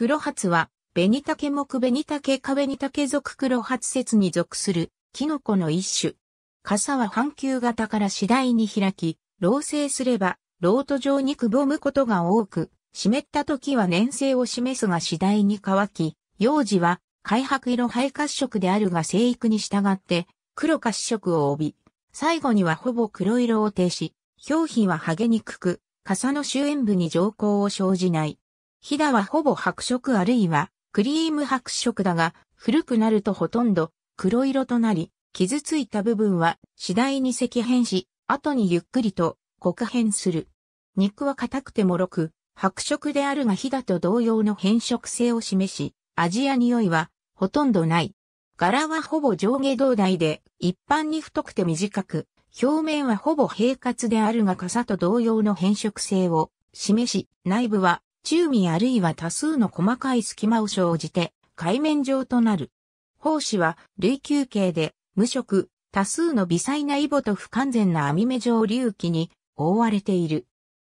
黒髪は、ベニタケ目ベニタケ科ベニタケ属黒髪説に属する、キノコの一種。傘は半球型から次第に開き、老成すれば、ロート状にくぼむことが多く、湿った時は粘性を示すが次第に乾き、幼児は、開白色肺褐色であるが生育に従って、黒褐色を帯び、最後にはほぼ黒色を呈し、表皮は剥げにくく、傘の周縁部に上行を生じない。ヒダはほぼ白色あるいはクリーム白色だが、古くなるとほとんど黒色となり、傷ついた部分は次第に赤変し、後にゆっくりと黒変する。肉は硬くてもろく、白色であるがヒダと同様の変色性を示し、味や匂いはほとんどない。柄はほぼ上下胴体で、一般に太くて短く、表面はほぼ平滑であるが傘と同様の変色性を示し、内部は中身あるいは多数の細かい隙間を生じて、海面上となる。胞子は、類球形で、無色、多数の微細なイボと不完全な網目状隆起に覆われている。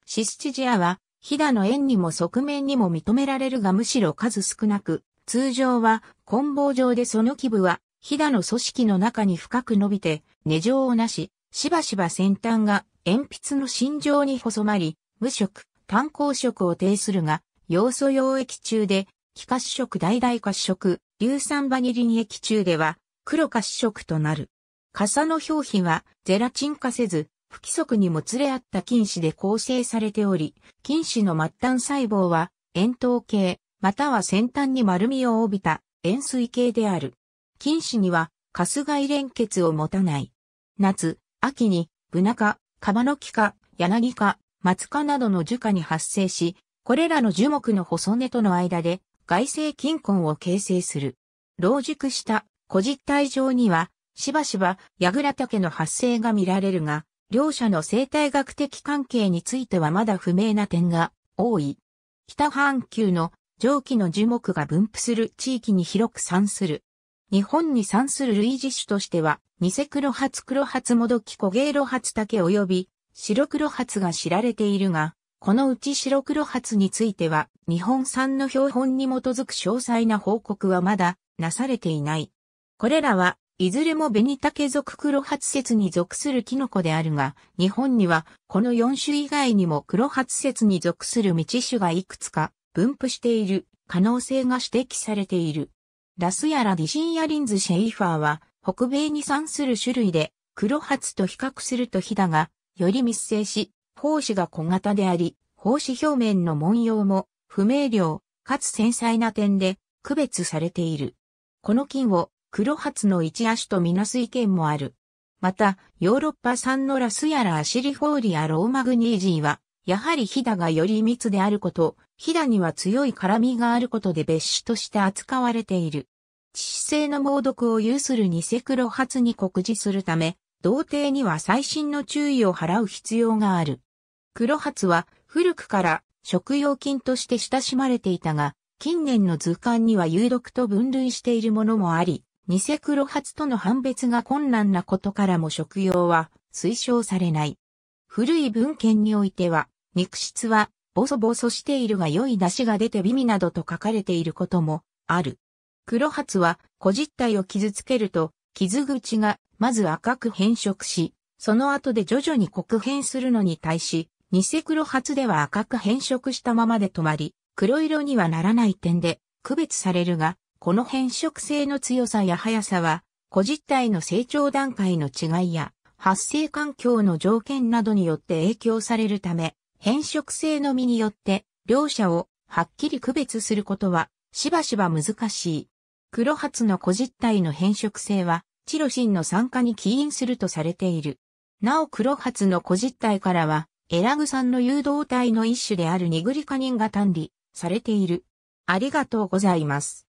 シスチジアは、ヒダの円にも側面にも認められるがむしろ数少なく、通常は、棍棒状でその基部は、ヒダの組織の中に深く伸びて、根状をなし、しばしば先端が鉛筆の芯状に細まり、無色、炭鉱色を呈するが、要素溶液中で、気褐色大々褐色、硫酸バニリン液中では、黒褐色となる。傘の表皮は、ゼラチン化せず、不規則にもつれ合った菌糸で構成されており、菌糸の末端細胞は、円筒形、または先端に丸みを帯びた円錐形である。菌糸には、カス外連結を持たない。夏、秋に、ブナ科、カバノキ科、柳科、松花などの樹下に発生し、これらの樹木の細根との間で、外星菌根を形成する。老熟した古実体上には、しばしば、櫓竹の発生が見られるが、両者の生態学的関係についてはまだ不明な点が多い。北半球の上記の樹木が分布する地域に広く産する。日本に産する類似種としては、ニセクロハツクロハツモドキコゲイロハツタケ及び白黒発が知られているが、このうち白黒発については、日本産の標本に基づく詳細な報告はまだなされていない。これらは、いずれもベニタケ属黒発説に属するキノコであるが、日本にはこの4種以外にも黒発説に属する未知種がいくつか分布している可能性が指摘されている。ラスやらディシンやリンズ・シェイファーは北米に産する種類で黒発と比較すると火だが、より密生し、胞子が小型であり、胞子表面の文様も不明瞭、かつ繊細な点で区別されている。この菌を黒髪の一足とみなす意見もある。また、ヨーロッパ産のラスやらアシリフォーリアローマグニージーは、やはりヒダがより密であること、ヒダには強い辛みがあることで別種として扱われている。致死性の猛毒を有するニセクロ発に告示するため、童貞には細心の注意を払う必要がある。黒髪は古くから食用菌として親しまれていたが、近年の図鑑には有毒と分類しているものもあり、偽黒髪との判別が困難なことからも食用は推奨されない。古い文献においては、肉質はボソボソしているが良い出汁が出て美味などと書かれていることもある。黒髪は小実体を傷つけると傷口がまず赤く変色し、その後で徐々に黒変するのに対し、偽黒発では赤く変色したままで止まり、黒色にはならない点で区別されるが、この変色性の強さや速さは、個実体の成長段階の違いや、発生環境の条件などによって影響されるため、変色性のみによって、両者をはっきり区別することは、しばしば難しい。黒発の個実体の変色性は、チロシンの参加に起因するとされている。なお黒髪の古実体からは、エラグ酸の誘導体の一種であるニグリカニンが単理されている。ありがとうございます。